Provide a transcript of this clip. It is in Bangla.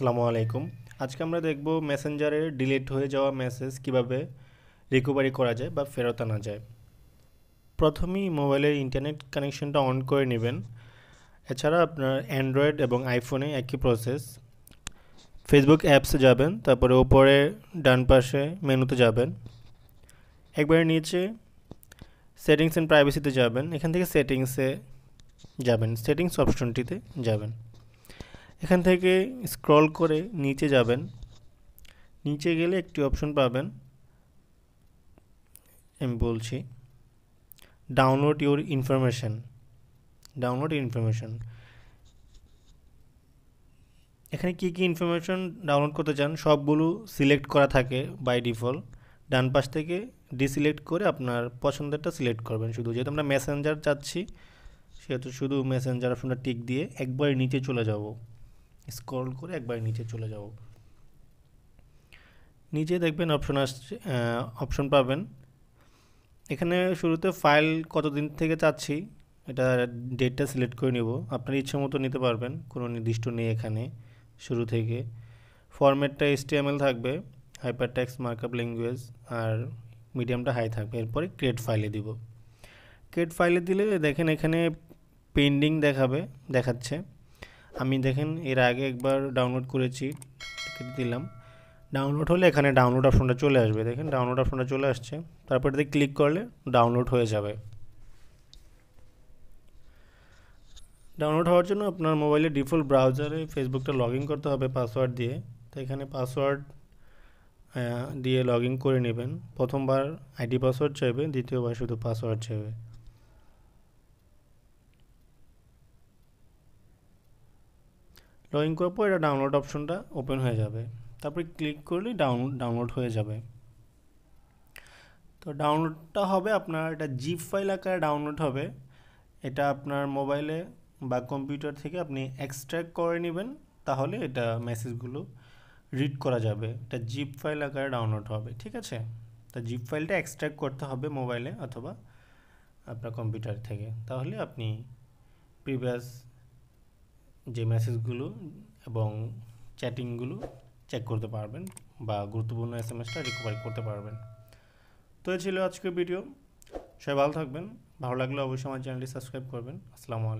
আসসালামু আলাইকুম আজকে আমরা দেখব মেসেঞ্জারে ডিলিট হয়ে যাওয়া মেসেজ কিভাবে রিকভারি করা যায় বা ফেরত আনা যায় প্রথমেই মোবাইলের ইন্টারনেট কানেকশনটা অন করে নেবেন এছাড়া আপনার অ্যান্ড্রয়েড এবং আইফোনে একই প্রসেস ফেসবুক অ্যাপসে যাবেন তারপরে ওপরে ডান পাশে মেনুতে যাবেন একবারে নিচে সেটিংস অ্যান্ড প্রাইভেসিতে যাবেন এখান থেকে সেটিংসে যাবেন সেটিংস অপশনটিতে যাবেন এখান থেকে স্ক্রল করে নিচে যাবেন নিচে গেলে একটি অপশন পাবেন আমি বলছি download your information download information এখানে কি কি ইনফরমেশান ডাউনলোড করতে চান সবগুলো সিলেক্ট করা থাকে বাই ডিফল্ট ডান পাশ থেকে ডিসিলেক্ট করে আপনার পছন্দেরটা সিলেক্ট করবেন শুধু যেহেতু আমরা মেসেঞ্জার চাচ্ছি সেহেতু শুধু মেসেঞ্জার অপশনটা টিক দিয়ে একবার নিচে চলে যাব স্ক্রল করে একবার নিচে চলে যাব নিচে দেখবেন অপশন আসছে অপশন পাবেন এখানে শুরুতে ফাইল কতদিন থেকে চাচ্ছি এটা ডেটটা সিলেক্ট করে নিব আপনার ইচ্ছে মতো নিতে পারবেন কোনো নির্দিষ্ট নেই এখানে শুরু থেকে ফরম্যাটটা এসটিএমএল থাকবে হাইপার ট্যাক্স মার্কআপ ল্যাঙ্গুয়েজ আর মিডিয়ামটা হাই থাকবে এরপরে ক্রেট ফাইলে দিব ক্রেট ফাইলে দিলে দেখেন এখানে পেন্ডিং দেখাবে দেখাচ্ছে আমি দেখেন এর আগে একবার ডাউনলোড করেছি দিলাম ডাউনলোড হলে এখানে ডাউনলোড অপশনটা চলে আসবে দেখেন ডাউনলোড অপশনটা চলে আসছে তারপর এটাতে ক্লিক করলে ডাউনলোড হয়ে যাবে ডাউনলোড হওয়ার জন্য আপনার মোবাইলে ডিফল্ট ব্রাউজারে ফেসবুকটা লগ করতে হবে পাসওয়ার্ড দিয়ে তো এখানে পাসওয়ার্ড দিয়ে লগ করে নেবেন প্রথমবার আইডি পাসওয়ার্ড চাইবে দ্বিতীয়বার শুধু পাসওয়ার্ড চাইবে লগ করার পর এটা ডাউনলোড অপশনটা ওপেন হয়ে যাবে তারপরে ক্লিক করলেই ডাউন ডাউনলোড হয়ে যাবে তো ডাউনলোডটা হবে আপনার এটা জিপ ফাইল আকারে ডাউনলোড হবে এটা আপনার মোবাইলে বা কম্পিউটার থেকে আপনি এক্সট্র্যাক্ট করে নেবেন তাহলে এটা মেসেজগুলো রিড করা যাবে এটা জিপ ফাইল আকারে ডাউনলোড হবে ঠিক আছে তা জিপ ফাইলটা এক্সট্র্যাক্ট করতে হবে মোবাইলে অথবা আপনার কম্পিউটার থেকে তাহলে আপনি প্রিভিয়াস যে মেসেজগুলো এবং চ্যাটিংগুলো চেক করতে পারবেন বা গুরুত্বপূর্ণ এস এম এসটা রিকভারি করতে পারবেন তো এই ছিল আজকের ভিডিও সবাই ভালো থাকবেন ভালো লাগলে অবশ্যই আমার চ্যানেলটি সাবস্ক্রাইব করবেন আসসালামু আলাইকুম